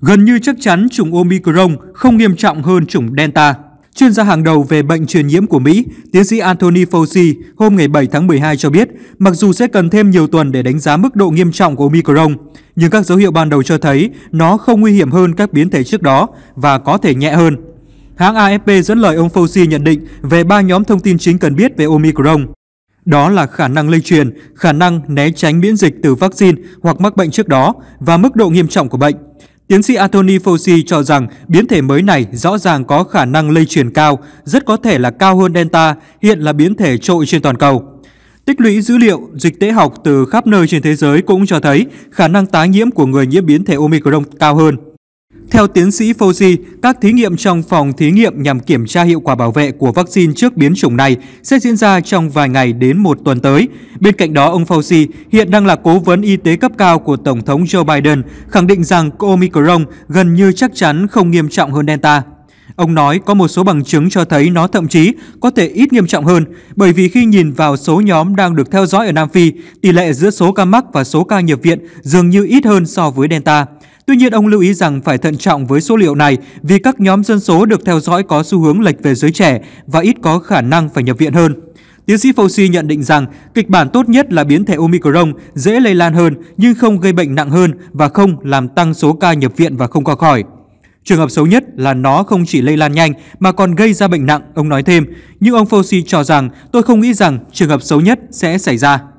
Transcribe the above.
Gần như chắc chắn chủng Omicron không nghiêm trọng hơn chủng Delta. Chuyên gia hàng đầu về bệnh truyền nhiễm của Mỹ, tiến sĩ Anthony Fauci hôm ngày 7 tháng 12 cho biết, mặc dù sẽ cần thêm nhiều tuần để đánh giá mức độ nghiêm trọng của Omicron, nhưng các dấu hiệu ban đầu cho thấy nó không nguy hiểm hơn các biến thể trước đó và có thể nhẹ hơn. Hãng AFP dẫn lời ông Fauci nhận định về ba nhóm thông tin chính cần biết về Omicron. Đó là khả năng lây truyền, khả năng né tránh miễn dịch từ vaccine hoặc mắc bệnh trước đó và mức độ nghiêm trọng của bệnh. Tiến sĩ Anthony Fauci cho rằng biến thể mới này rõ ràng có khả năng lây truyền cao, rất có thể là cao hơn Delta, hiện là biến thể trội trên toàn cầu. Tích lũy dữ liệu dịch tễ học từ khắp nơi trên thế giới cũng cho thấy khả năng tái nhiễm của người nhiễm biến thể Omicron cao hơn. Theo tiến sĩ Fauci, các thí nghiệm trong phòng thí nghiệm nhằm kiểm tra hiệu quả bảo vệ của vaccine trước biến chủng này sẽ diễn ra trong vài ngày đến một tuần tới. Bên cạnh đó, ông Fauci hiện đang là cố vấn y tế cấp cao của Tổng thống Joe Biden, khẳng định rằng Omicron gần như chắc chắn không nghiêm trọng hơn Delta. Ông nói có một số bằng chứng cho thấy nó thậm chí có thể ít nghiêm trọng hơn, bởi vì khi nhìn vào số nhóm đang được theo dõi ở Nam Phi, tỷ lệ giữa số ca mắc và số ca nhập viện dường như ít hơn so với Delta. Tuy nhiên, ông lưu ý rằng phải thận trọng với số liệu này vì các nhóm dân số được theo dõi có xu hướng lệch về giới trẻ và ít có khả năng phải nhập viện hơn. Tiến sĩ Fauci nhận định rằng kịch bản tốt nhất là biến thể Omicron dễ lây lan hơn nhưng không gây bệnh nặng hơn và không làm tăng số ca nhập viện và không qua khỏi. Trường hợp xấu nhất là nó không chỉ lây lan nhanh mà còn gây ra bệnh nặng, ông nói thêm. Nhưng ông Fauci cho rằng tôi không nghĩ rằng trường hợp xấu nhất sẽ xảy ra.